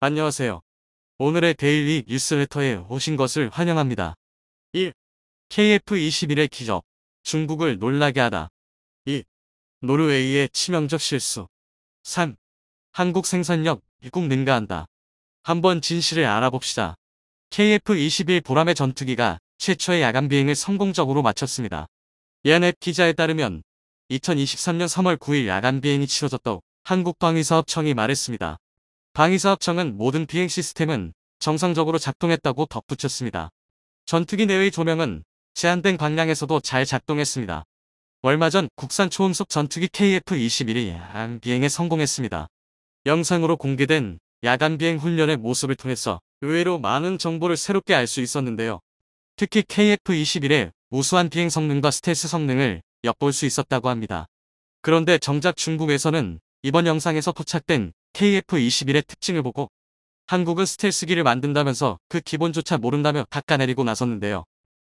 안녕하세요. 오늘의 데일리 뉴스레터에 오신 것을 환영합니다. 1. KF-21의 기적, 중국을 놀라게 하다. 2. 노르웨이의 치명적 실수. 3. 한국 생산력 미국 능가한다. 한번 진실을 알아봅시다. KF-21 보람의 전투기가 최초의 야간 비행을 성공적으로 마쳤습니다. 예안앱 기자에 따르면 2023년 3월 9일 야간 비행이 치러졌다고 한국방위사업청이 말했습니다. 방위사업청은 모든 비행 시스템은 정상적으로 작동했다고 덧붙였습니다. 전투기 내의 조명은 제한된 광량에서도잘 작동했습니다. 얼마 전 국산 초음속 전투기 KF-21이 야간 비행에 성공했습니다. 영상으로 공개된 야간 비행 훈련의 모습을 통해서 의외로 많은 정보를 새롭게 알 수 있었는데요. 특히 KF-21의 우수한 비행 성능과 스텔스 성능을 엿볼 수 있었다고 합니다. 그런데 정작 중국에서는 이번 영상에서 포착된 KF-21의 특징을 보고 한국은 스텔스기를 만든다면서 그 기본조차 모른다며 닦아내리고 나섰는데요.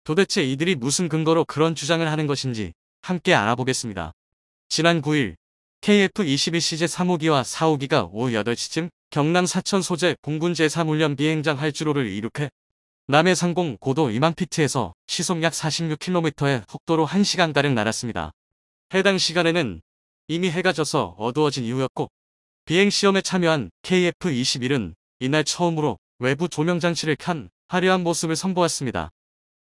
도대체 이들이 무슨 근거로 그런 주장을 하는 것인지 함께 알아보겠습니다. 지난 9일 KF-22시제 3호기와 4호기가 오후 8시쯤 경남 사천 소재 공군 제3훈련 비행장 활주로를 이륙해 남해 상공 고도 2만 피트에서 시속 약 46km의 속도로 1시간가량 날았습니다. 해당 시간에는 이미 해가 져서 어두워진 이후였고 비행시험에 참여한 KF-21은 이날 처음으로 외부 조명장치를 칸 화려한 모습을 선보았습니다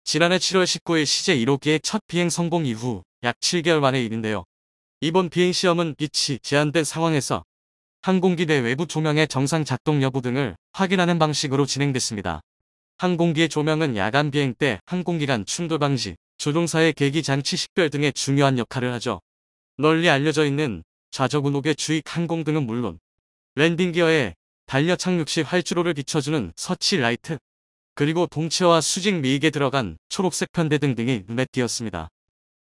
지난해 7월 19일 c j 1호기의 첫 비행 성공 이후 약 7개월 만의 일인데요. 이번 비행시험은 빛이 제한된 상황에서 항공기 내 외부 조명의 정상 작동 여부 등을 확인하는 방식으로 진행됐습니다. 항공기의 조명은 야간 비행 때 항공기간 충돌 방지, 조종사의 계기 장치 식별 등의 중요한 역할을 하죠. 널리 알려져 있는 좌적운옥의 주익 항공 등은 물론 랜딩 기어에 달려 착륙 시 활주로를 비춰주는 서치 라이트 그리고 동체와 수직 미익에 들어간 초록색 편대등 등이 눈에 띄었습니다.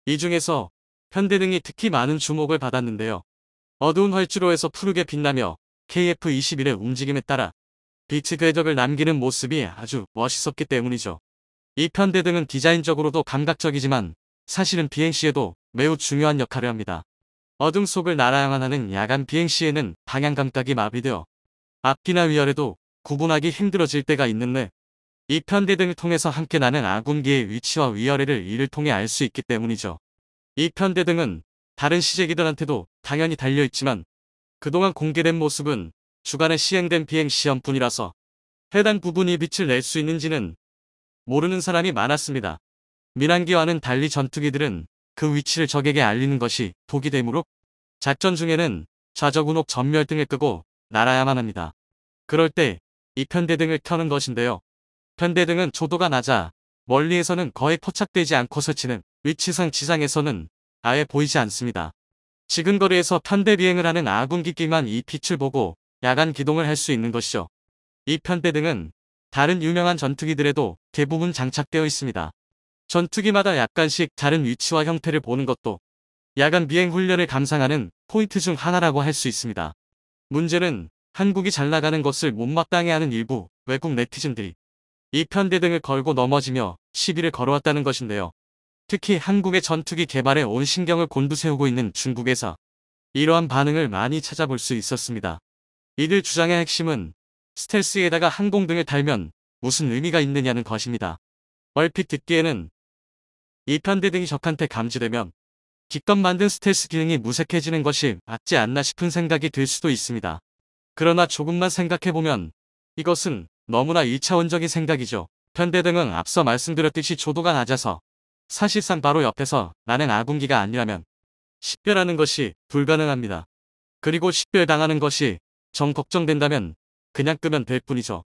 이 중에서 편대등이 특히 많은 주목을 받았는데요. 어두운 활주로에서 푸르게 빛나며 KF-21의 움직임에 따라 빛의 궤적을 남기는 모습이 아주 멋있었기 때문이죠. 이 편대등은 디자인적으로도 감각적이지만 사실은 비행시에도 매우 중요한 역할을 합니다. 어둠 속을 날아야만 하는 야간 비행 시에는 방향 감각이 마비되어 앞뒤나 위아래도 구분하기 힘들어질 때가 있는데 이편대 등을 통해서 함께 나는 아군기의 위치와 위아래를 이를 통해 알 수 있기 때문이죠. 이편대 등은 다른 시제기들한테도 당연히 달려있지만 그동안 공개된 모습은 주간에 시행된 비행 시험뿐이라서 해당 부분이 빛을 낼 수 있는지는 모르는 사람이 많았습니다. 민항기와는 달리 전투기들은 그 위치를 적에게 알리는 것이 독이 되므로 작전 중에는 좌적운옥 전멸 등을 끄고 날아야만 합니다. 그럴 때 이 편대등을 켜는 것인데요. 편대등은 조도가 낮아 멀리에서는 거의 포착되지 않고 설치는 위치상 지상에서는 아예 보이지 않습니다. 지금거리에서 편대 비행을 하는 아군기기만 이 빛을 보고 야간 기동을 할 수 있는 것이죠. 이 편대등은 다른 유명한 전투기들에도 대부분 장착되어 있습니다. 전투기마다 약간씩 다른 위치와 형태를 보는 것도 야간 비행 훈련을 감상하는 포인트 중 하나라고 할 수 있습니다. 문제는 한국이 잘 나가는 것을 못마땅해 하는 일부 외국 네티즌들이 이 편대 등을 걸고 넘어지며 시비를 걸어왔다는 것인데요. 특히 한국의 전투기 개발에 온 신경을 곤두세우고 있는 중국에서 이러한 반응을 많이 찾아볼 수 있었습니다. 이들 주장의 핵심은 스텔스에다가 항공 등을 달면 무슨 의미가 있느냐는 것입니다. 얼핏 듣기에는 일편대 등이 적한테 감지되면 기껏 만든 스텔스 기능이 무색해지는 것이 맞지 않나 싶은 생각이 들 수도 있습니다. 그러나 조금만 생각해보면 이것은 너무나 1차원적인 생각이죠. 편대 등은 앞서 말씀드렸듯이 조도가 낮아서 사실상 바로 옆에서 나는 아군기가 아니라면 식별하는 것이 불가능합니다. 그리고 식별당하는 것이 정 걱정된다면 그냥 끄면 될 뿐이죠.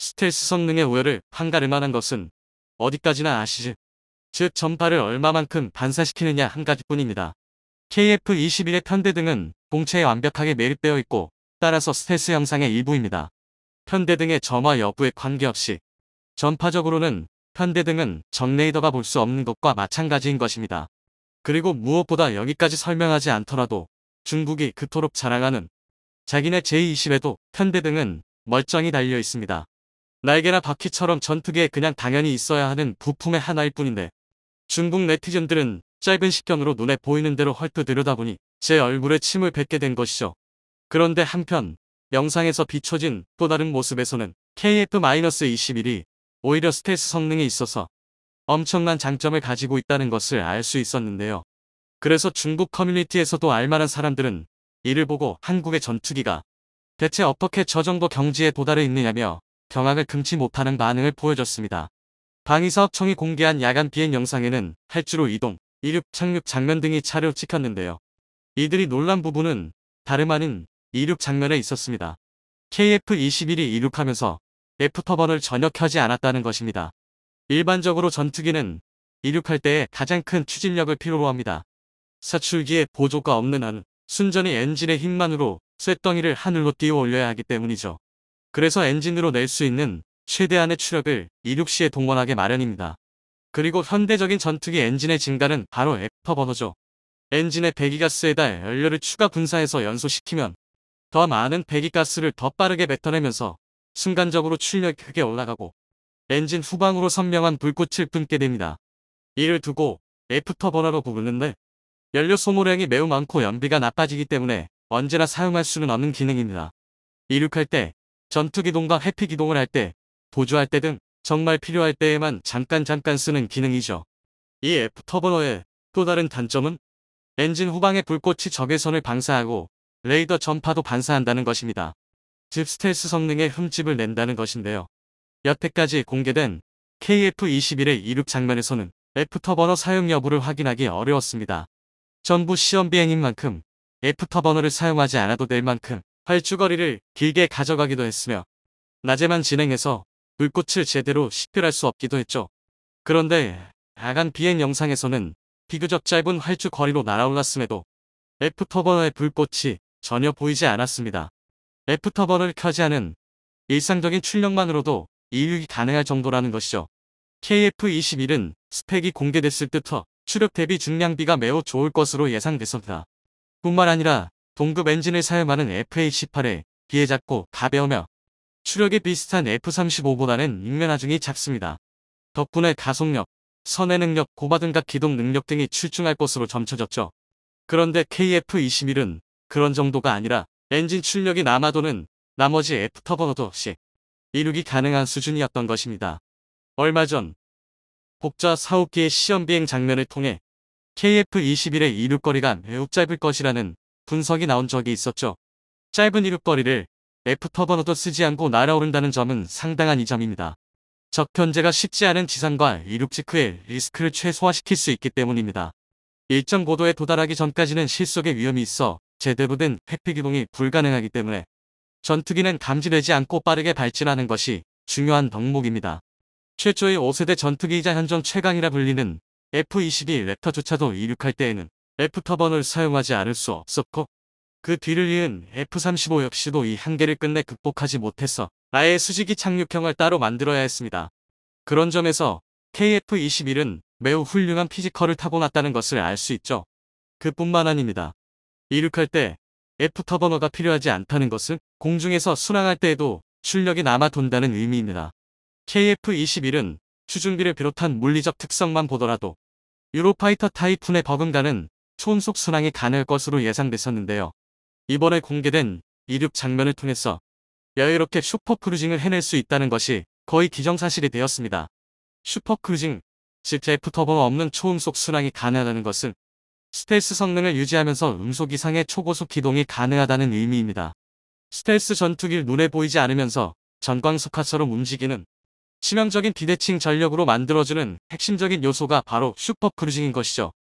스텔스 성능의 우열을 한가를 만한 것은 어디까지나 아시지. 즉 전파를 얼마만큼 반사시키느냐 한 가지뿐입니다. KF-21의 편대 등은 공체에 완벽하게 매립되어 있고 따라서 스텔스 형상의 일부입니다. 편대 등의 점화 여부에 관계없이 전파적으로는 편대 등은 정레이더가 볼 수 없는 것과 마찬가지인 것입니다. 그리고 무엇보다 여기까지 설명하지 않더라도 중국이 그토록 자랑하는 자기네 제20에도 편대 등은 멀쩡히 달려 있습니다. 날개나 바퀴처럼 전투기에 그냥 당연히 있어야 하는 부품의 하나일 뿐인데 중국 네티즌들은 짧은 식견으로 눈에 보이는 대로 헐뜯 들여다보니 제 얼굴에 침을 뱉게 된 것이죠. 그런데 한편 영상에서 비춰진 또 다른 모습에서는 KF-21이 오히려 스텔스 성능에 있어서 엄청난 장점을 가지고 있다는 것을 알 수 있었는데요. 그래서 중국 커뮤니티에서도 알만한 사람들은 이를 보고 한국의 전투기가 대체 어떻게 저 정도 경지에 도달해 있느냐며 경악을 금치 못하는 반응을 보여줬습니다. 방위사업청이 공개한 야간 비행 영상에는 활주로 이동, 이륙, 착륙 장면 등이 차례로 찍혔는데요. 이들이 놀란 부분은 다름 아닌 이륙 장면에 있었습니다. KF-21이 이륙하면서 애프터번을 전혀 켜지 않았다는 것입니다. 일반적으로 전투기는 이륙할 때 가장 큰 추진력을 필요로 합니다. 사출기에 보조가 없는 한 순전히 엔진의 힘만으로 쇳덩이를 하늘로 띄워 올려야 하기 때문이죠. 그래서 엔진으로 낼 수 있는 최대한의 추력을 이륙시에 동원하게 마련입니다. 그리고 현대적인 전투기 엔진의 증가는 바로 애프터버너죠. 엔진의 배기가스에다 연료를 추가 분사해서 연소시키면 더 많은 배기가스를 더 빠르게 뱉어내면서 순간적으로 출력이 크게 올라가고 엔진 후방으로 선명한 불꽃을 뿜게 됩니다. 이를 두고 애프터버너로 부르는데 연료 소모량이 매우 많고 연비가 나빠지기 때문에 언제나 사용할 수는 없는 기능입니다. 이륙할 때 전투기동과 해피기동을 할때 보조할때등 정말 필요할 때에만 잠깐 잠깐 쓰는 기능이죠. 이 애프터버너의 또 다른 단점은 엔진 후방의 불꽃이 적외선을 방사하고 레이더 전파도 반사한다는 것입니다. 즉 스텔스 성능에 흠집을 낸다는 것인데요. 여태까지 공개된 KF-21의 이륙 장면에서는 애프터버너 사용 여부를 확인하기 어려웠습니다. 전부 시험 비행인 만큼 애프터버너를 사용하지 않아도 될 만큼 활주거리를 길게 가져가기도 했으며 낮에만 진행해서 불꽃을 제대로 식별할 수 없기도 했죠. 그런데 야간 비행 영상에서는 비교적 짧은 활주 거리로 날아올랐음에도 애프터버너의 불꽃이 전혀 보이지 않았습니다. 애프터버너를 켜지 않은 일상적인 출력만으로도 이륙이 가능할 정도라는 것이죠. KF-21은 스펙이 공개됐을 때부터 추력 대비 중량비가 매우 좋을 것으로 예상됐습니다. 뿐만 아니라 동급 엔진을 사용하는 FA-18에 비해 작고 가벼우며 추력이 비슷한 F-35보다는 육면하중이 작습니다. 덕분에 가속력, 선해 능력, 고바등각 기동 능력 등이 출중할 것으로 점쳐졌죠. 그런데 KF-21은 그런 정도가 아니라 엔진 출력이 남아도는 나머지 F터보너도 없이 이륙이 가능한 수준이었던 것입니다. 얼마 전 복자 사옥기의 시험비행 장면을 통해 KF-21의 이륙거리가 매우 짧을 것이라는 분석이 나온 적이 있었죠. 짧은 이륙거리를 애프터번호도 쓰지 않고 날아오른다는 점은 상당한 이점입니다. 적현재가 쉽지 않은 지상과 이륙 직후에 리스크를 최소화시킬 수 있기 때문입니다. 일정 고도에 도달하기 전까지는 실속의 위험이 있어 제대로 된 회피기동이 불가능하기 때문에 전투기는 감지되지 않고 빠르게 발진하는 것이 중요한 덕목입니다. 최초의 5세대 전투기이자 현존 최강이라 불리는 F-22 랩터조차도 이륙할 때에는 애프터번을 사용하지 않을 수 없었고 그 뒤를 이은 F-35 역시도 이 한계를 끝내 극복하지 못했어 아예 수직이 착륙형을 따로 만들어야 했습니다. 그런 점에서 KF-21은 매우 훌륭한 피지컬을 타고났다는 것을 알 수 있죠. 그뿐만 아닙니다. 이륙할 때 F터버너가 필요하지 않다는 것은 공중에서 순항할 때에도 출력이 남아 돈다는 의미입니다. KF-21은 추준비를 비롯한 물리적 특성만 보더라도 유로파이터 타이푼의 버금가는 초음속 순항이 가능할 것으로 예상됐었는데요. 이번에 공개된 이륙 장면을 통해서 여유롭게 슈퍼크루징을 해낼 수 있다는 것이 거의 기정사실이 되었습니다. 슈퍼크루징, 즉 제프터버가 없는 초음속 순항이 가능하다는 것은 스텔스 성능을 유지하면서 음속 이상의 초고속 기동이 가능하다는 의미입니다. 스텔스 전투기를 눈에 보이지 않으면서 전광석화처럼 움직이는 치명적인 비대칭 전력으로 만들어주는 핵심적인 요소가 바로 슈퍼크루징인 것이죠.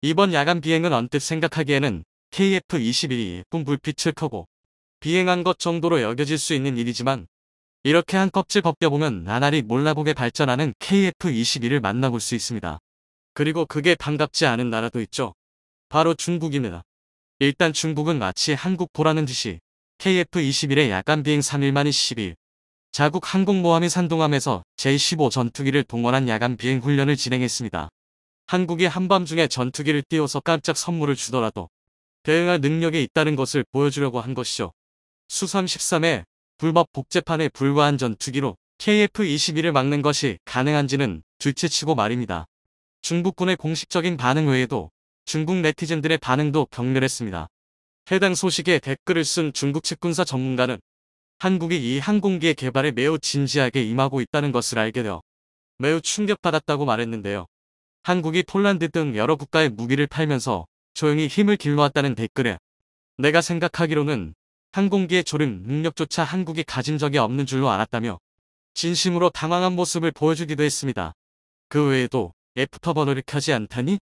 이번 야간 비행은 언뜻 생각하기에는 KF-21이 예쁜 불빛을 켜고 비행한 것 정도로 여겨질 수 있는 일이지만 이렇게 한 껍질 벗겨보면 나날이 몰라보게 발전하는 KF-21을 만나볼 수 있습니다. 그리고 그게 반갑지 않은 나라도 있죠. 바로 중국입니다. 일단 중국은 마치 한국 보라는 듯이 KF-21의 야간 비행 3일만인 12일 자국 항공모함이 산동함에서 제15 전투기를 동원한 야간 비행 훈련을 진행했습니다. 한국이 한밤중에 전투기를 띄워서 깜짝 선물을 주더라도 대응할 능력이 있다는 것을 보여주려고 한 것이죠. 수선 13의 불법 복재판에 불과한 전투기로 k f 2 1을 막는 것이 가능한지는 둘째치고 말입니다. 중국군의 공식적인 반응 외에도 중국 네티즌들의 반응도 격렬했습니다. 해당 소식에 댓글을 쓴 중국 측 군사 전문가는 한국이 이 항공기의 개발에 매우 진지하게 임하고 있다는 것을 알게 되어 매우 충격받았다고 말했는데요. 한국이 폴란드 등 여러 국가의 무기를 팔면서 조용히 힘을 길러왔다는 댓글에 내가 생각하기로는 항공기의 졸음 능력조차 한국이 가진 적이 없는 줄로 알았다며 진심으로 당황한 모습을 보여주기도 했습니다. 그 외에도 애프터버너를 켜지 않다니?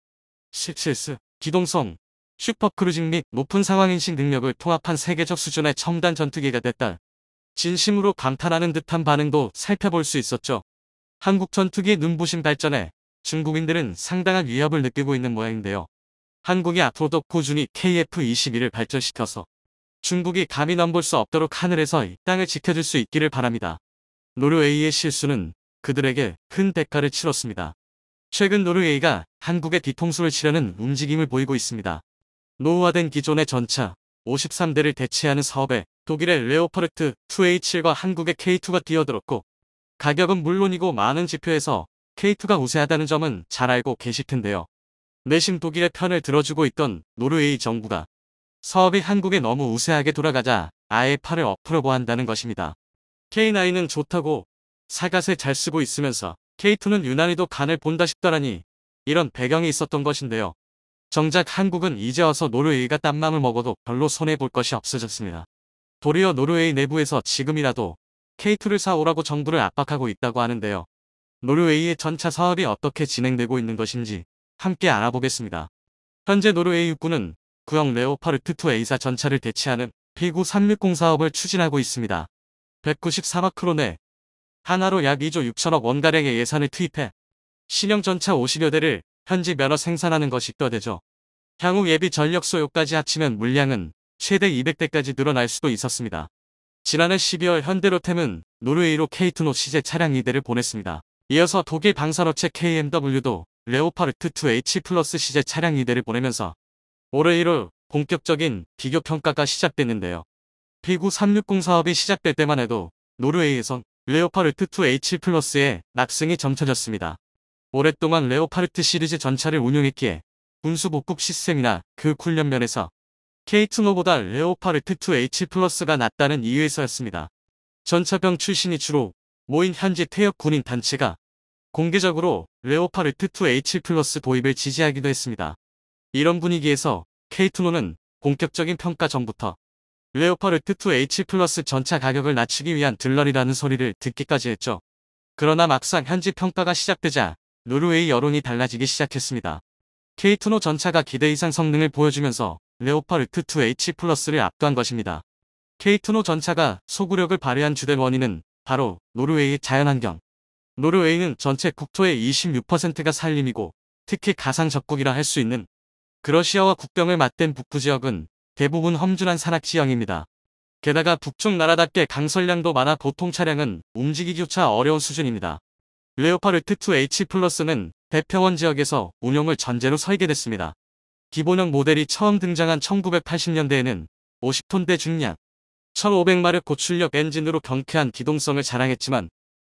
실실스, 기동성, 슈퍼크루징 및 높은 상황인식 능력을 통합한 세계적 수준의 첨단 전투기가 됐다. 진심으로 감탄하는 듯한 반응도 살펴볼 수 있었죠. 한국 전투기의 눈부신 발전에 중국인들은 상당한 위협을 느끼고 있는 모양인데요. 한국이 앞으로도 꾸준히 k f 2 1을 발전시켜서 중국이 감히 넘볼 수 없도록 하늘에서 이 땅을 지켜줄 수 있기를 바랍니다. 노르웨이의 실수는 그들에게 큰 대가를 치렀습니다. 최근 노르웨이가 한국의 뒤통수를 치려는 움직임을 보이고 있습니다. 노후화된 기존의 전차 53대를 대체하는 사업에 독일의 레오퍼르트 2A7과 한국의 K2가 뛰어들었고 가격은 물론이고 많은 지표에서 K2가 우세하다는 점은 잘 알고 계실 텐데요. 내심 독일의 편을 들어주고 있던 노르웨이 정부가 사업이 한국에 너무 우세하게 돌아가자 아예 팔을 엎으려고 한다는 것입니다. K9은 좋다고 사갓에 잘 쓰고 있으면서 K2는 유난히도 간을 본다 싶더라니 이런 배경이 있었던 것인데요. 정작 한국은 이제 와서 노르웨이가 땀맘을 먹어도 별로 손해볼 것이 없어졌습니다. 도리어 노르웨이 내부에서 지금이라도 K2를 사오라고 정부를 압박하고 있다고 하는데요. 노르웨이의 전차 사업이 어떻게 진행되고 있는 것인지 함께 알아보겠습니다. 현재 노르웨이 육군은 구형 레오파르트2 a 4 전차를 대체하는 피구 360 사업을 추진하고 있습니다. 1 9 4억 크론에 하나로 약 2조 6천억 원가량의 예산을 투입해 신형 전차 50여 대를 현지 면허 생산하는 것이 떠대죠 향후 예비 전력 소요까지 합치면 물량은 최대 200대까지 늘어날 수도 있었습니다. 지난해 12월 현대로템은 노르웨이로 K2노 시제 차량 2대를 보냈습니다. 이어서 독일 방산업체 KMW도 레오파르트 2H 플러스 시제 차량 2대를 보내면서 올해 1월 본격적인 비교 평가가 시작됐는데요. 피구 360 사업이 시작될 때만 해도 노르웨이에선 레오파르트 2H 플러스의 낙승이 점쳐졌습니다. 오랫동안 레오파르트 시리즈 전차를 운용했기에 군수 복급 시스템이나 그 훈련 면에서 K2노보다 레오파르트 2H 플러스가 낫다는 이유에서였습니다. 전차병 출신이 주로 모인 현지 태역 군인 단체가 공개적으로 레오파르트2H 플러스 도입을 지지하기도 했습니다. 이런 분위기에서 K2노는 본격적인 평가 전부터 레오파르트2H 플러스 전차 가격을 낮추기 위한 들러리라는 소리를 듣기까지 했죠. 그러나 막상 현지 평가가 시작되자 노르웨이 여론이 달라지기 시작했습니다. K2노 전차가 기대 이상 성능을 보여주면서 레오파르트2H 플러스를 압도한 것입니다. K2노 전차가 소구력을 발휘한 주된 원인은 바로 노르웨이의 자연환경, 노르웨이는 전체 국토의 26%가 산림이고 특히 가상적국이라 할 수 있는 그러시아와 국경을 맞댄 북부 지역은 대부분 험준한 산악지형입니다. 게다가 북쪽 나라답게 강설량도 많아 보통 차량은 움직이조차 기 어려운 수준입니다. 레오파르트2 H 플러스는 대평원 지역에서 운용을 전제로 설계됐습니다. 기본형 모델이 처음 등장한 1980년대에는 50톤대 중량, 1500마력 고출력 엔진으로 경쾌한 기동성을 자랑했지만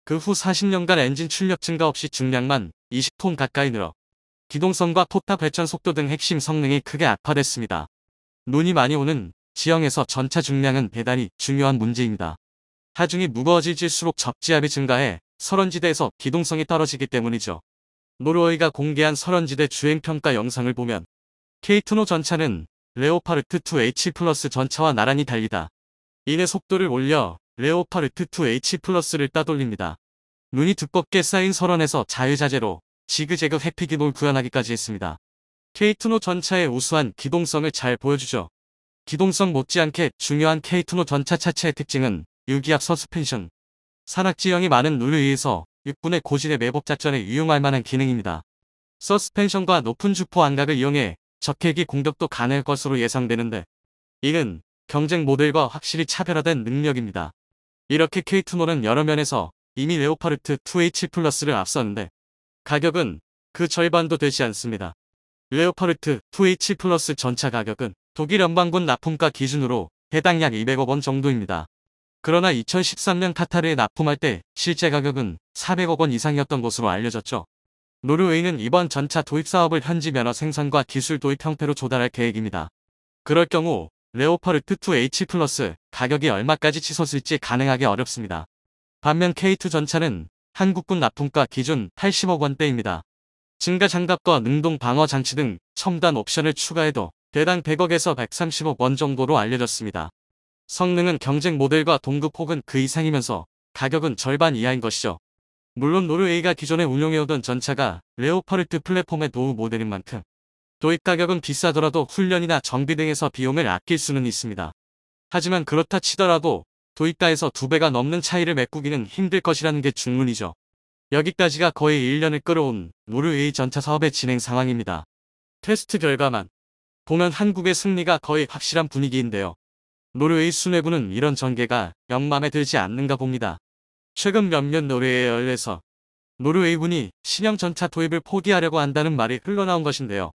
그후 40년간 엔진 출력 증가 없이 중량만 20톤 가까이 늘어 기동성과 토타 발전 속도 등 핵심 성능이 크게 악화됐습니다. 눈이 많이 오는 지형에서 전차 중량은 대단히 중요한 문제입니다. 하중이 무거워질수록 접지압이 증가해 설원지대에서 기동성이 떨어지기 때문이죠. 노르웨이가 공개한 설원지대 주행평가 영상을 보면 K2노 전차는 레오파르트 2H 플러스 전차와 나란히 달리다. 이내 속도를 올려 레오파르트 2H 플러스를 따돌립니다. 눈이 두껍게 쌓인 설원에서 자유자재로 지그재그 회피기동을 구현하기까지 했습니다. K2노 전차의 우수한 기동성을 잘 보여주죠. 기동성 못지않게 중요한 K2노 전차 차체의 특징은 유기압 서스펜션, 산악지형이 많은 룰을위해서 육군의 고질의 매복 작전에 유용할 만한 기능입니다. 서스펜션과 높은 주포 안각을 이용해 적핵이 공격도 가능할 것으로 예상되는데 이는 경쟁 모델과 확실히 차별화된 능력입니다. 이렇게 K2몰은 여러 면에서 이미 레오파르트 2H 플러스를 앞섰는데 가격은 그 절반도 되지 않습니다. 레오파르트 2H 플러스 전차 가격은 독일 연방군 납품가 기준으로 해당 약 200억 원 정도입니다. 그러나 2013년 카타르에 납품할 때 실제 가격은 400억 원 이상이었던 것으로 알려졌죠. 노르웨이는 이번 전차 도입 사업을 현지 면허 생산과 기술 도입 형태로 조달할 계획입니다. 그럴 경우 레오파르트 2H 플러스 가격이 얼마까지 치솟을지 가능하기 어렵습니다. 반면 K2 전차는 한국군 납품가 기준 80억 원대입니다. 증가 장갑과 능동 방어 장치 등 첨단 옵션을 추가해도 대당 100억에서 130억 원 정도로 알려졌습니다. 성능은 경쟁 모델과 동급 혹은 그 이상이면서 가격은 절반 이하인 것이죠. 물론 노르웨이가 기존에 운용해오던 전차가 레오파르트 플랫폼의 노후 모델인 만큼 도입 가격은 비싸더라도 훈련이나 정비 등에서 비용을 아낄 수는 있습니다. 하지만 그렇다 치더라도 도입가에서 두배가 넘는 차이를 메꾸기는 힘들 것이라는 게 중문이죠. 여기까지가 거의 1년을 끌어온 노르웨이 전차 사업의 진행 상황입니다. 테스트 결과만 보면 한국의 승리가 거의 확실한 분위기인데요. 노르웨이 순회군은 이런 전개가 영 맘에 들지 않는가 봅니다. 최근 몇몇 노르웨이 열에서 노르웨이군이 신형 전차 도입을 포기하려고 한다는 말이 흘러나온 것인데요.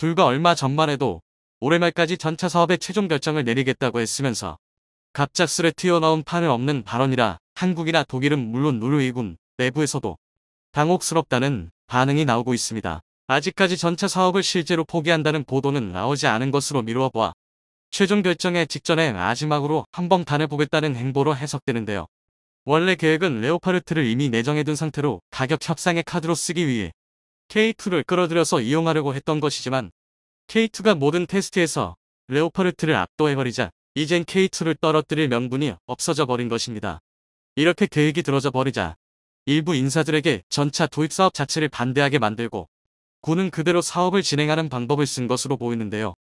불과 얼마 전만 해도 올해 말까지 전차 사업의 최종 결정을 내리겠다고 했으면서 갑작스레 튀어나온 판을 없는 발언이라 한국이나 독일은 물론 노르웨이군 내부에서도 당혹스럽다는 반응이 나오고 있습니다. 아직까지 전차 사업을 실제로 포기한다는 보도는 나오지 않은 것으로 미루어 보아 최종 결정에 직전에 마지막으로 한번 다녀보겠다는 행보로 해석되는데요. 원래 계획은 레오파르트를 이미 내정해둔 상태로 가격 협상의 카드로 쓰기 위해 K2를 끌어들여서 이용하려고 했던 것이지만 K2가 모든 테스트에서 레오파르트를 압도해버리자 이젠 K2를 떨어뜨릴 명분이 없어져 버린 것입니다. 이렇게 계획이 들어져 버리자 일부 인사들에게 전차 도입 사업 자체를 반대하게 만들고 군은 그대로 사업을 진행하는 방법을 쓴 것으로 보이는데요.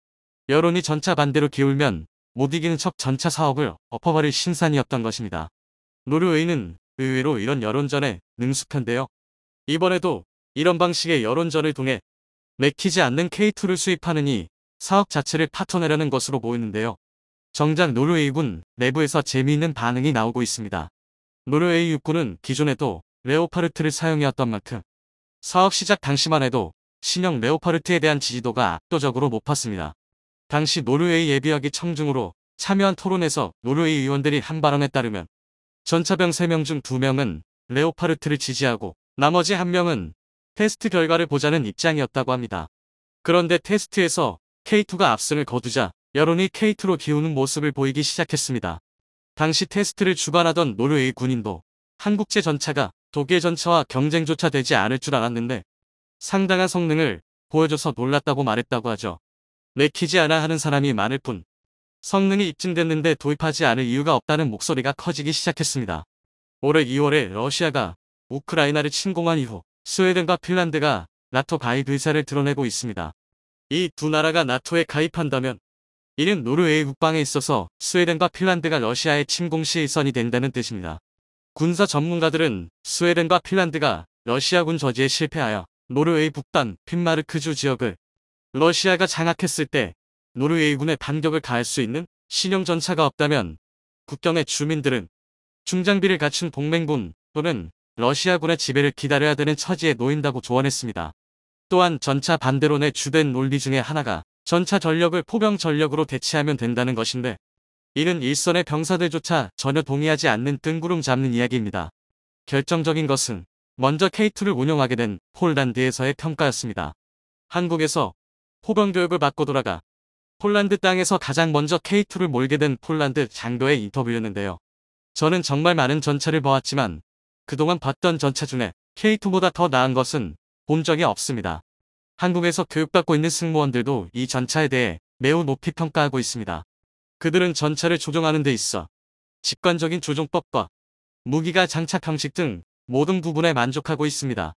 여론이 전차 반대로 기울면 못 이기는 척 전차 사업을 엎어버릴 신산이었던 것입니다. 노르웨이는 의외로 이런 여론전에 능숙한데요. 이번에도 이런 방식의 여론전을 통해 맥히지 않는 K2를 수입하느니 사업 자체를 파토내려는 것으로 보이는데요. 정작 노르웨이군 내부에서 재미있는 반응이 나오고 있습니다. 노르웨이 육군은 기존에도 레오파르트를 사용해왔던 만큼 사업 시작 당시만 해도 신형 레오파르트에 대한 지지도가 압도적으로 높았습니다. 당시 노르웨이 예비역이 청중으로 참여한 토론에서 노르웨이 의원들이 한 발언에 따르면 전차병 3명 중 2명은 레오파르트를 지지하고 나머지 1명은 테스트 결과를 보자는 입장이었다고 합니다. 그런데 테스트에서 K2가 압승을 거두자 여론이 K2로 기우는 모습을 보이기 시작했습니다. 당시 테스트를 주관하던 노르웨이 군인도 한국제 전차가 독일 전차와 경쟁조차 되지 않을 줄 알았는데 상당한 성능을 보여줘서 놀랐다고 말했다고 하죠. 내키지 않아 하는 사람이 많을 뿐 성능이 입증됐는데 도입하지 않을 이유가 없다는 목소리가 커지기 시작했습니다. 올해 2월에 러시아가 우크라이나를 침공한 이후 스웨덴과 핀란드가 나토 가입 의사를 드러내고 있습니다. 이 두 나라가 나토에 가입한다면 이는 노르웨이 국방에 있어서 스웨덴과 핀란드가 러시아의 침공 시일선이 된다는 뜻입니다. 군사 전문가들은 스웨덴과 핀란드가 러시아군 저지에 실패하여 노르웨이 북단 핀마르크주 지역을 러시아가 장악했을 때 노르웨이군의 반격을 가할 수 있는 신형 전차가 없다면 국경의 주민들은 중장비를 갖춘 동맹군 또는 러시아군의 지배를 기다려야 되는 처지에 놓인다고 조언했습니다. 또한 전차 반대론의 주된 논리 중에 하나가 전차 전력을 포병 전력으로 대체하면 된다는 것인데 이는 일선의 병사들조차 전혀 동의하지 않는 뜬구름 잡는 이야기입니다. 결정적인 것은 먼저 K2를 운영하게 된 폴란드에서의 평가였습니다. 한국에서 포병 교육을 받고 돌아가 폴란드 땅에서 가장 먼저 K2를 몰게 된 폴란드 장교의 인터뷰였는데요. 저는 정말 많은 전차를 보았지만 그동안 봤던 전차 중에 K2보다 더 나은 것은 본 적이 없습니다. 한국에서 교육받고 있는 승무원들도 이 전차에 대해 매우 높이 평가하고 있습니다. 그들은 전차를 조종하는 데 있어 직관적인 조종법과 무기가 장착 형식 등 모든 부분에 만족하고 있습니다.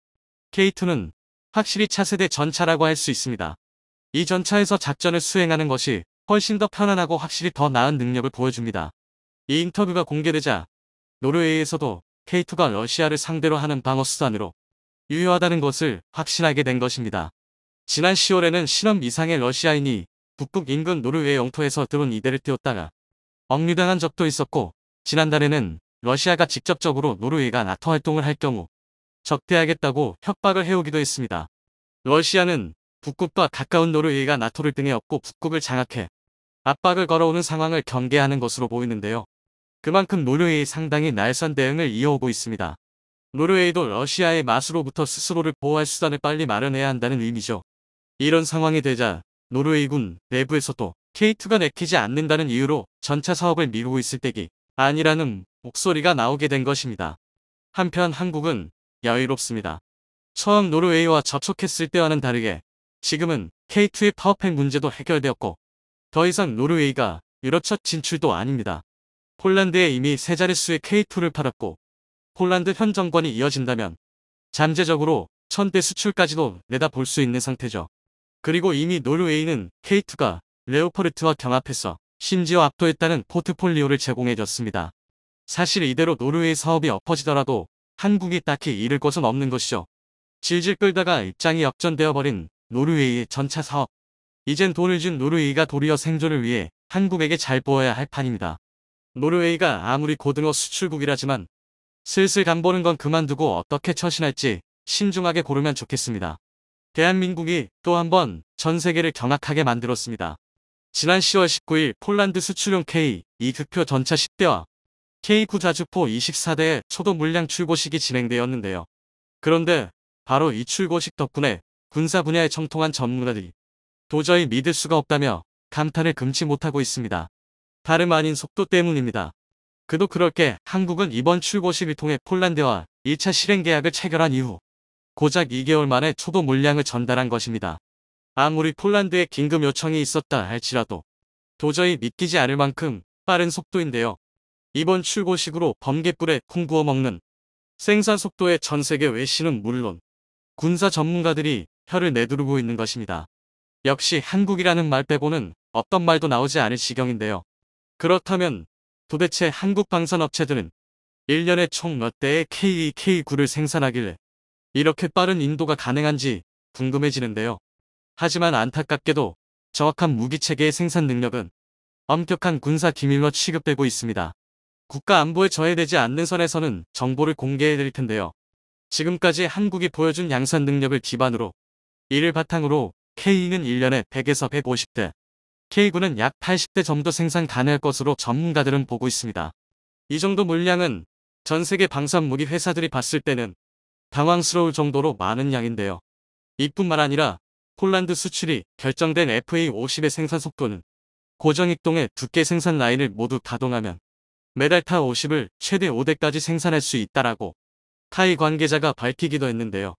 K2는 확실히 차세대 전차라고 할 수 있습니다. 이 전차에서 작전을 수행하는 것이 훨씬 더 편안하고 확실히 더 나은 능력을 보여줍니다. 이 인터뷰가 공개되자 노르웨이에서도 K2가 러시아를 상대로 하는 방어수단으로 유효하다는 것을 확신하게 된 것입니다. 지난 10월에는 실험 이상의 러시아인이 북극 인근 노르웨이 영토에서 드론 이대를 띄웠다가 억류당한 적도 있었고 지난달에는 러시아가 직접적으로 노르웨이가 나토 활동을 할 경우 적대하겠다고 협박을 해오기도 했습니다. 러시아는 북극과 가까운 노르웨이가 나토를 등에 업고 북극을 장악해 압박을 걸어오는 상황을 경계하는 것으로 보이는데요. 그만큼 노르웨이 상당히 날선 대응을 이어오고 있습니다. 노르웨이도 러시아의 맛으로부터 스스로를 보호할 수단을 빨리 마련해야 한다는 의미죠. 이런 상황이 되자 노르웨이군 내부에서도 K2가 내키지 않는다는 이유로 전차 사업을 미루고 있을 때기 아니라는 목소리가 나오게 된 것입니다. 한편 한국은 여유롭습니다. 처음 노르웨이와 접촉했을 때와는 다르게 지금은 K2의 파워팩 문제도 해결되었고 더 이상 노르웨이가 유럽 첫 진출도 아닙니다. 폴란드에 이미 세 자릿수의 K2를 팔았고 폴란드 현 정권이 이어진다면 잠재적으로 천대 수출까지도 내다볼 수 있는 상태죠. 그리고 이미 노르웨이는 K2가 레오퍼르트와 경합해서 심지어 압도했다는 포트폴리오를 제공해줬습니다. 사실 이대로 노르웨이 사업이 엎어지더라도 한국이 딱히 잃을 것은 없는 것이죠. 질질 끌다가 입장이 역전되어버린 노르웨이의 전차 사업. 이젠 돈을 준 노르웨이가 도리어 생존을 위해 한국에게 잘 보아야 할 판입니다. 노르웨이가 아무리 고등어 수출국이라지만 슬슬 간보는 건 그만두고 어떻게 처신할지 신중하게 고르면 좋겠습니다. 대한민국이 또 한번전 세계를 경악하게 만들었습니다. 지난 10월 19일 폴란드 수출용 K 2 극표 전차 10대와 K9 자주포 24대의 초도 물량 출고식이 진행되었는데요. 그런데 바로 이 출고식 덕분에 군사 분야에 정통한 전문가들이 도저히 믿을 수가 없다며 감탄을 금치 못하고 있습니다. 다름 아닌 속도 때문입니다. 그도 그렇게 한국은 이번 출고식을 통해 폴란드와 2차 실행계약을 체결한 이후 고작 2개월 만에 초도 물량을 전달한 것입니다. 아무리 폴란드에 긴급 요청이 있었다 할지라도 도저히 믿기지 않을 만큼 빠른 속도인데요. 이번 출고식으로 범개불에콩 구워 먹는 생산 속도의 전 세계 외신은 물론 군사 전문가들이 혀를 내두르고 있는 것입니다. 역시 한국이라는 말 빼고는 어떤 말도 나오지 않을 지경인데요. 그렇다면 도대체 한국 방산업체들은 1년에 총 몇 대의 KEK9를 생산하길래 이렇게 빠른 인도가 가능한지 궁금해지는데요. 하지만 안타깝게도 정확한 무기체계의 생산 능력은 엄격한 군사 기밀로 취급되고 있습니다. 국가 안보에 저해되지 않는 선에서는 정보를 공개해드릴 텐데요. 지금까지 한국이 보여준 양산 능력을 기반으로 이를 바탕으로 K는 1년에 100에서 150대, K군은 약 80대 정도 생산 가능할 것으로 전문가들은 보고 있습니다. 이 정도 물량은 전 세계 방산 무기 회사들이 봤을 때는 당황스러울 정도로 많은 양인데요. 이뿐만 아니라 폴란드 수출이 결정된 FA50의 생산 속도는 고정익동의 두께 생산 라인을 모두 가동하면 메달 타 50을 최대 5대까지 생산할 수 있다라고 타이 관계자가 밝히기도 했는데요.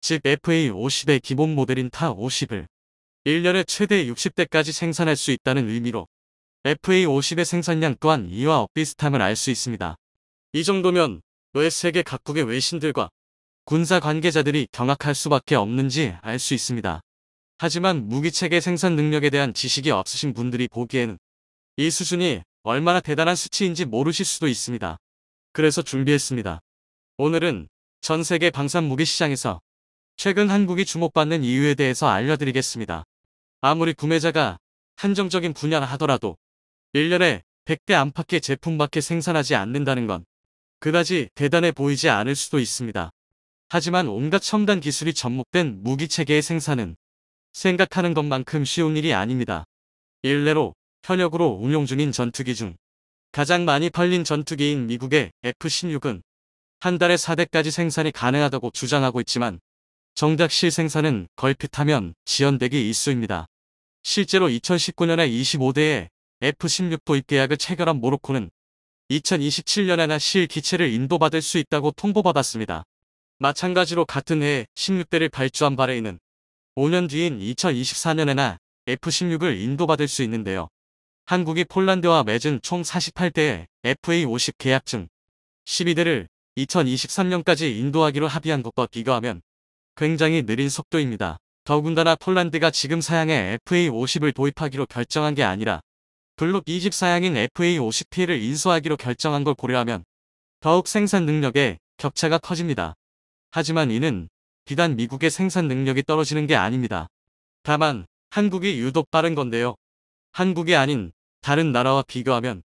즉 FA50의 기본 모델인 타 50을 1년에 최대 60대까지 생산할 수 있다는 의미로 FA50의 생산량 또한 이와 엇비슷함을 알 수 있습니다. 이 정도면 왜 세계 각국의 외신들과 군사 관계자들이 경악할 수밖에 없는지 알 수 있습니다. 하지만 무기체계 생산 능력에 대한 지식이 없으신 분들이 보기에는 이 수준이 얼마나 대단한 수치인지 모르실 수도 있습니다. 그래서 준비했습니다. 오늘은 전 세계 방산 무기 시장에서 최근 한국이 주목받는 이유에 대해서 알려드리겠습니다. 아무리 구매자가 한정적인 분야라 하더라도 1년에 100대 안팎의 제품밖에 생산하지 않는다는 건 그다지 대단해 보이지 않을 수도 있습니다. 하지만 온갖 첨단 기술이 접목된 무기체계의 생산은 생각하는 것만큼 쉬운 일이 아닙니다. 일례로 현역으로 운용 중인 전투기 중 가장 많이 팔린 전투기인 미국의 F-16은 한 달에 4대까지 생산이 가능하다고 주장하고 있지만 정작 실생산은 걸핏하면 지연되기 일쑤입니다. 실제로 2019년에 25대에 F-16 도입 계약을 체결한 모로코는 2027년에나 실 기체를 인도받을 수 있다고 통보받았습니다. 마찬가지로 같은 해에 16대를 발주한 바레인은 5년 뒤인 2024년에나 F-16을 인도받을 수 있는데요. 한국이 폴란드와 맺은 총 48대의 FA-50 계약 중 12대를 2023년까지 인도하기로 합의한 것과 비교하면 굉장히 느린 속도입니다. 더군다나 폴란드가 지금 사양에 FA50을 도입하기로 결정한 게 아니라 블록 20 사양인 FA50P를 인수하기로 결정한 걸 고려하면 더욱 생산 능력에 격차가 커집니다. 하지만 이는 비단 미국의 생산 능력이 떨어지는 게 아닙니다. 다만 한국이 유독 빠른 건데요. 한국이 아닌 다른 나라와 비교하면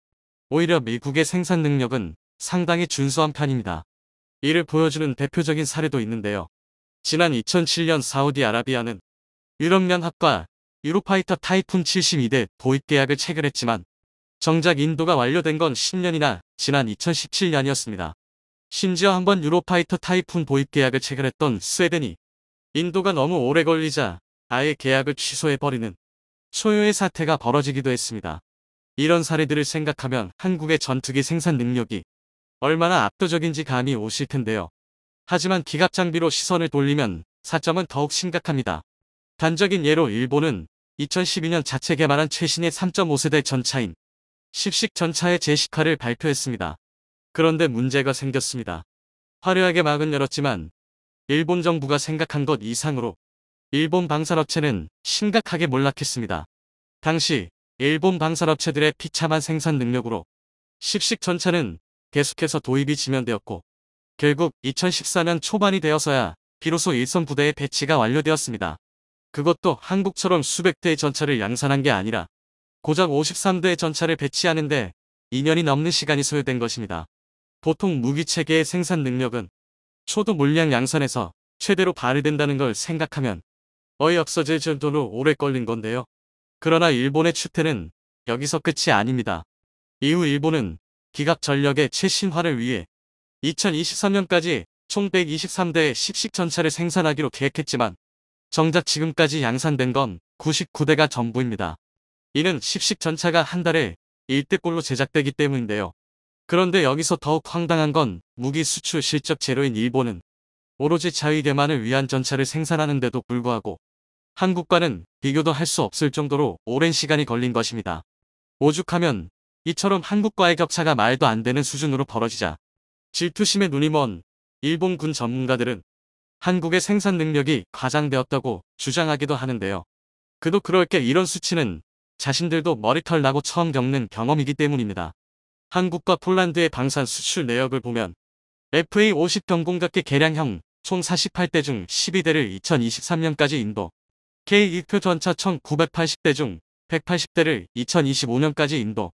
오히려 미국의 생산 능력은 상당히 준수한 편입니다. 이를 보여주는 대표적인 사례도 있는데요. 지난 2007년 사우디아라비아는 유럽연합과 유로파이터 타이푼 72대 도입 계약을 체결했지만 정작 인도가 완료된 건 10년이나 지난 2017년이었습니다. 심지어 한번 유로파이터 타이푼 도입 계약을 체결했던 스웨덴이 인도가 너무 오래 걸리자 아예 계약을 취소해버리는 소요의 사태가 벌어지기도 했습니다. 이런 사례들을 생각하면 한국의 전투기 생산 능력이 얼마나 압도적인지 감이 오실 텐데요. 하지만 기갑장비로 시선을 돌리면 사점은 더욱 심각합니다. 단적인 예로 일본은 2012년 자체 개발한 최신의 3.5세대 전차인 10식 전차의 제시카를 발표했습니다. 그런데 문제가 생겼습니다. 화려하게 막은 열었지만 일본 정부가 생각한 것 이상으로 일본 방산업체는 심각하게 몰락했습니다. 당시 일본 방산업체들의 피참한 생산 능력으로 10식 전차는 계속해서 도입이 지면되었고 결국 2014년 초반이 되어서야 비로소 일선 부대의 배치가 완료되었습니다. 그것도 한국처럼 수백 대의 전차를 양산한 게 아니라 고작 53대의 전차를 배치하는데 2년이 넘는 시간이 소요된 것입니다. 보통 무기체계의 생산 능력은 초도 물량 양산에서 최대로 발휘된다는 걸 생각하면 어이없어질 정도로 오래 걸린 건데요. 그러나 일본의 추태는 여기서 끝이 아닙니다. 이후 일본은 기갑 전력의 최신화를 위해 2023년까지 총 123대의 식식 전차를 생산하기로 계획했지만 정작 지금까지 양산된 건 99대가 전부입니다. 이는 식식 전차가 한 달에 1대꼴로 제작되기 때문인데요. 그런데 여기서 더욱 황당한 건 무기 수출 실적 제로인 일본은 오로지 자위 대만을 위한 전차를 생산하는데도 불구하고 한국과는 비교도 할 수 없을 정도로 오랜 시간이 걸린 것입니다. 오죽하면 이처럼 한국과의 격차가 말도 안 되는 수준으로 벌어지자 질투심에 눈이 먼 일본 군 전문가들은 한국의 생산 능력이 과장되었다고 주장하기도 하는데요. 그도 그럴 게 이런 수치는 자신들도 머리털 나고 처음 겪는 경험이기 때문입니다. 한국과 폴란드의 방산 수출 내역을 보면 FA 50경공각기 개량형 총 48대 중 12대를 2023년까지 인도, K2표 전차 1980대 중 180대를 2025년까지 인도,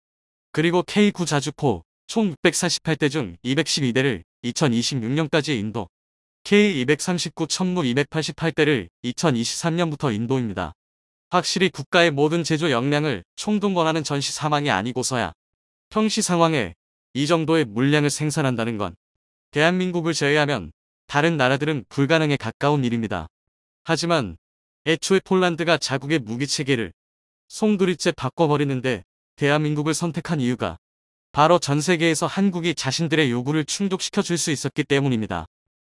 그리고 K9 자주포 총 648대 중 212대를 2026년까지 인도, K239 천무 288대를 2023년부터 인도입니다. 확실히 국가의 모든 제조 역량을 총동원하는 전시 사망이 아니고서야 평시 상황에 이 정도의 물량을 생산한다는 건 대한민국을 제외하면 다른 나라들은 불가능에 가까운 일입니다. 하지만 애초에 폴란드가 자국의 무기체계를 송두리째 바꿔버리는데 대한민국을 선택한 이유가 바로 전 세계에서 한국이 자신들의 요구를 충족시켜 줄 수 있었기 때문입니다.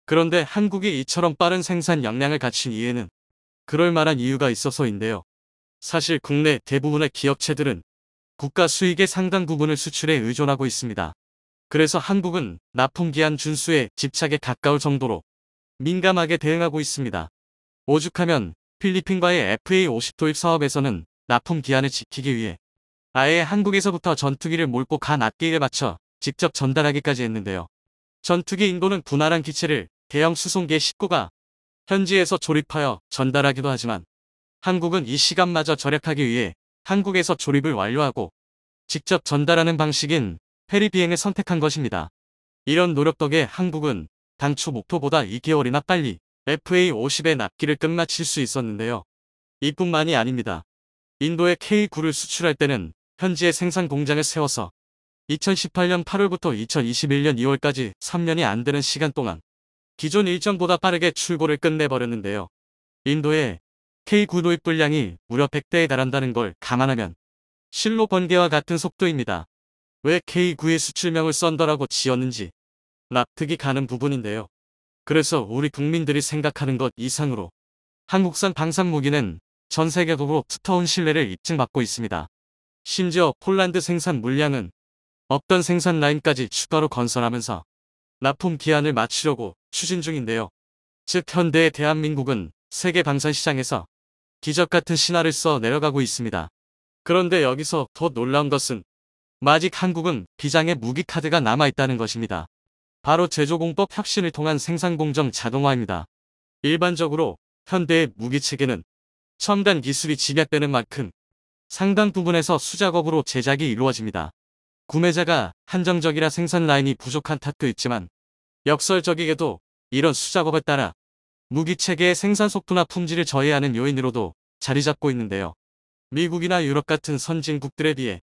그런데 한국이 이처럼 빠른 생산 역량을 갖춘 이유는 그럴 만한 이유가 있어서인데요. 사실 국내 대부분의 기업체들은 국가 수익의 상당 부분을 수출에 의존하고 있습니다. 그래서 한국은 납품기한 준수에 집착에 가까울 정도로 민감하게 대응하고 있습니다. 오죽하면 필리핀과의 FA50 도입 사업에서는 납품 기한을 지키기 위해 아예 한국에서부터 전투기를 몰고 간 앞길에 맞춰 직접 전달하기까지 했는데요. 전투기 인도는 분할한 기체를 대형 수송기의 19가 현지에서 조립하여 전달하기도 하지만 한국은 이 시간마저 절약하기 위해 한국에서 조립을 완료하고 직접 전달하는 방식인 페리 비행을 선택한 것입니다. 이런 노력 덕에 한국은 당초 목표보다 2개월이나 빨리 FA-50의 납기를 끝마칠 수 있었는데요. 이뿐만이 아닙니다. 인도의 K9를 수출할 때는 현지에 생산 공장을 세워서 2018년 8월부터 2021년 2월까지 3년이 안 되는 시간 동안 기존 일정보다 빠르게 출고를 끝내버렸는데요. 인도의 K9 도입 분량이 무려 100대에 달한다는 걸 감안하면 실로 번개와 같은 속도입니다. 왜 K9의 수출명을 썬더라고 지었는지 납득이 가는 부분인데요. 그래서 우리 국민들이 생각하는 것 이상으로 한국산 방산무기는 전 세계적으로 스타운 신뢰를 입증받고 있습니다. 심지어 폴란드 생산 물량은 없던 생산 라인까지 추가로 건설하면서 납품 기한을 마치려고 추진 중인데요. 즉 현대의 대한민국은 세계 방산 시장에서 기적 같은 신화를 써 내려가고 있습니다. 그런데 여기서 더 놀라운 것은 아직 한국은 비장의 무기 카드가 남아있다는 것입니다. 바로 제조공법 혁신을 통한 생산공정 자동화입니다. 일반적으로 현대의 무기체계는 첨단 기술이 집약되는 만큼 상당 부분에서 수작업으로 제작이 이루어집니다. 구매자가 한정적이라 생산 라인이 부족한 탓도 있지만 역설적이게도 이런 수작업에 따라 무기체계의 생산 속도나 품질을 저해하는 요인으로도 자리 잡고 있는데요. 미국이나 유럽 같은 선진국들에 비해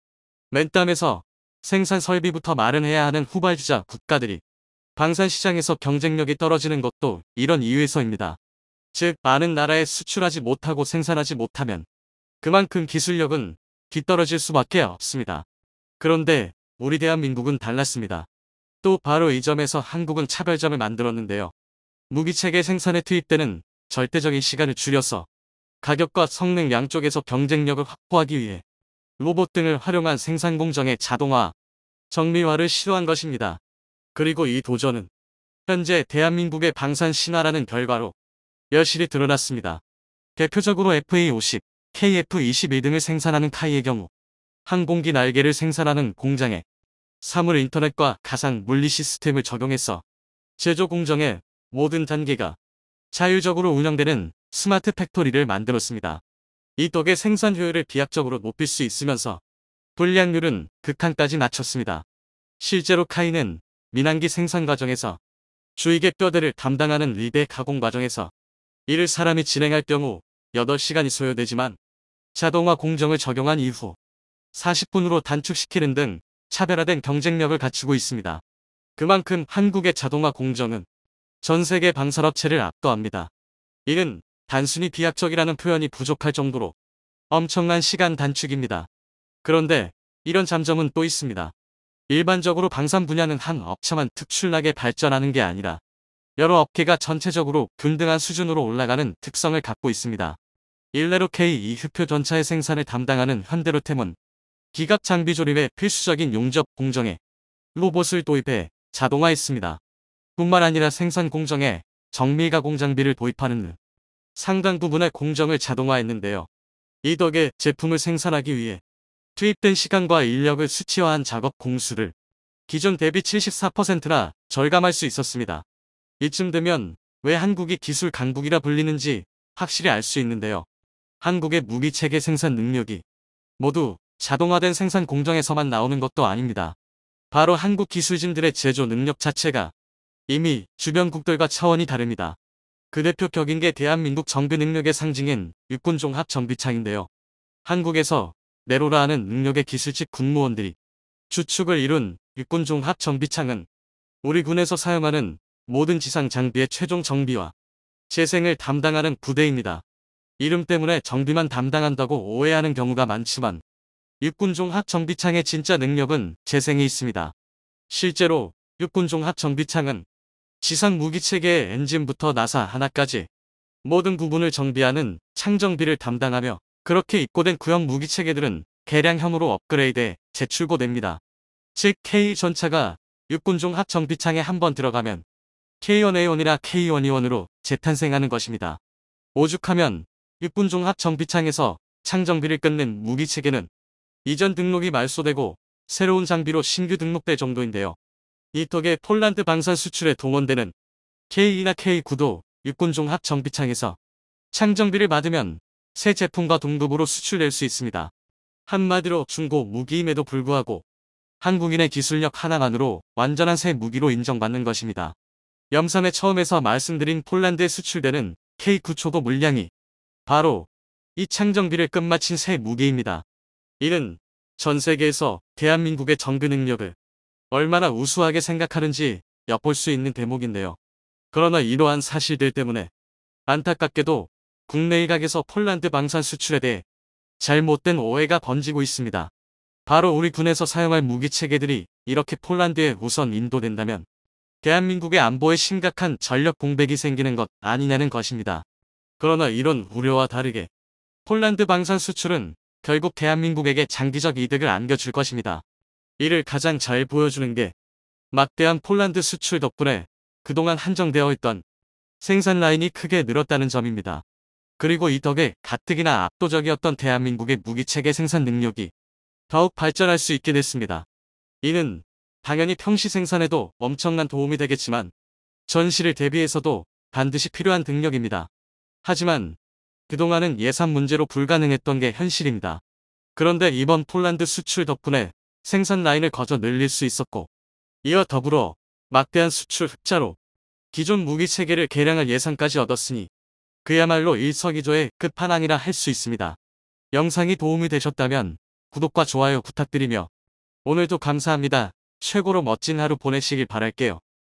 맨땀에서 생산 설비부터 마련 해야 하는 후발주자 국가들이 방산 시장에서 경쟁력이 떨어지는 것도 이런 이유에서입니다. 즉 많은 나라에 수출하지 못하고 생산하지 못하면 그만큼 기술력은 뒤떨어질 수밖에 없습니다. 그런데 우리 대한민국은 달랐습니다. 또 바로 이 점에서 한국은 차별점을 만들었는데요. 무기체계 생산에 투입되는 절대적인 시간을 줄여서 가격과 성능 양쪽에서 경쟁력을 확보하기 위해 로봇 등을 활용한 생산 공정의 자동화, 정밀화를 시도한 것입니다. 그리고 이 도전은 현재 대한민국의 방산 신화라는 결과로 여실히 드러났습니다. 대표적으로 FA50, KF-22등을 생산하는 카이의 경우 항공기 날개를 생산하는 공장에 사물 인터넷과 가상 물리 시스템을 적용해서 제조 공정의 모든 단계가 자율적으로 운영되는 스마트 팩토리를 만들었습니다. 이 덕에 생산 효율을 비약적으로 높일 수 있으면서 불량률은 극한까지 낮췄습니다. 실제로 카이는 민항기 생산 과정에서 주익의 뼈대를 담당하는 리베 가공 과정에서 이를 사람이 진행할 경우 8시간이 소요되지만 자동화 공정을 적용한 이후 40분으로 단축시키는 등 차별화된 경쟁력을 갖추고 있습니다. 그만큼 한국의 자동화 공정은 전 세계 방산업체를 압도합니다. 이는 단순히 비약적이라는 표현이 부족할 정도로 엄청난 시간 단축입니다. 그런데 이런 잠점은 또 있습니다. 일반적으로 방산 분야는 한 업체만 특출나게 발전하는 게 아니라 여러 업계가 전체적으로 균등한 수준으로 올라가는 특성을 갖고 있습니다. 일레로 K2 휴표 전차의 생산을 담당하는 현대로템은 기각 장비 조립의 필수적인 용접 공정에 로봇을 도입해 자동화했습니다. 뿐만 아니라 생산 공정에 정밀 가공 장비를 도입하는 상당 부분의 공정을 자동화했는데요. 이 덕에 제품을 생산하기 위해 투입된 시간과 인력을 수치화한 작업 공수를 기존 대비 74%나 절감할 수 있었습니다. 이쯤 되면 왜 한국이 기술 강국이라 불리는지 확실히 알 수 있는데요. 한국의 무기체계 생산 능력이 모두 자동화된 생산 공정에서만 나오는 것도 아닙니다. 바로 한국 기술진들의 제조 능력 자체가 이미 주변국들과 차원이 다릅니다. 그 대표격인 게 대한민국 정비 능력의 상징인 육군종합 정비창인데요. 한국에서 내로라 하는 능력의 기술직 군무원들이 주축을 이룬 육군종합 정비창은 우리 군에서 사용하는 모든 지상 장비의 최종 정비와 재생을 담당하는 부대입니다. 이름 때문에 정비만 담당한다고 오해하는 경우가 많지만 육군종합 정비창의 진짜 능력은 재생이 있습니다. 실제로 육군종합 정비창은 지상 무기체계의 엔진부터 나사 하나까지 모든 부분을 정비하는 창정비를 담당하며 그렇게 입고된 구형 무기체계들은 개량형으로 업그레이드해 재출고됩니다. 즉 K전차가 육군종 합정비창에 한번 들어가면 K1A1이나 K1E1으로 재탄생하는 것입니다. 오죽하면 육군종합 정비창에서 창정비를 끊는 무기체계는 이전 등록이 말소되고 새로운 장비로 신규 등록될 정도인데요. 이 덕에 폴란드 방산 수출에 동원되는 K2나 K9도 육군종합 정비창에서 창정비를 받으면 새 제품과 동급으로 수출될 수 있습니다. 한마디로 중고 무기임에도 불구하고 한국인의 기술력 하나만으로 완전한 새 무기로 인정받는 것입니다. 염산의 처음에서 말씀드린 폴란드에 수출되는 K9초도 물량이 바로 이 창정비를 끝마친 새 무기입니다. 이는 전 세계에서 대한민국의 정그 능력을 얼마나 우수하게 생각하는지 엿볼 수 있는 대목인데요. 그러나 이러한 사실들 때문에 안타깝게도 국내 일각에서 폴란드 방산 수출에 대해 잘못된 오해가 번지고 있습니다. 바로 우리 군에서 사용할 무기체계들이 이렇게 폴란드에 우선 인도된다면 대한민국의 안보에 심각한 전력 공백이 생기는 것 아니냐는 것입니다. 그러나 이런 우려와 다르게 폴란드 방산 수출은 결국 대한민국에게 장기적 이득을 안겨줄 것입니다. 이를 가장 잘 보여주는 게 막대한 폴란드 수출 덕분에 그동안 한정되어 있던 생산 라인이 크게 늘었다는 점입니다. 그리고 이 덕에 가뜩이나 압도적이었던 대한민국의 무기체계 생산 능력이 더욱 발전할 수 있게 됐습니다. 이는 당연히 평시 생산에도 엄청난 도움이 되겠지만 전시를 대비해서도 반드시 필요한 능력입니다. 하지만 그동안은 예산 문제로 불가능했던 게 현실입니다. 그런데 이번 폴란드 수출 덕분에 생산 라인을 거저 늘릴 수 있었고 이와 더불어 막대한 수출 흑자로 기존 무기 체계를 개량할 예산까지 얻었으니 그야말로 일석이조의 끝판왕이라 할 수 있습니다. 영상이 도움이 되셨다면 구독과 좋아요 부탁드리며 오늘도 감사합니다. 최고로 멋진 하루 보내시길 바랄게요.